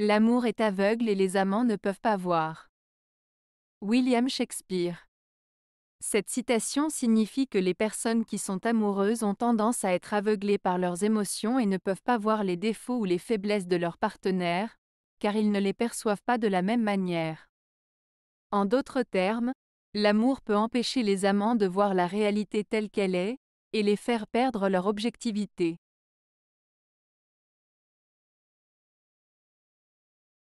L'amour est aveugle et les amants ne peuvent pas voir. William Shakespeare. Cette citation signifie que les personnes qui sont amoureuses ont tendance à être aveuglées par leurs émotions et ne peuvent pas voir les défauts ou les faiblesses de leur partenaire, car ils ne les perçoivent pas de la même manière. En d'autres termes, l'amour peut empêcher les amants de voir la réalité telle qu'elle est, et les faire perdre leur objectivité.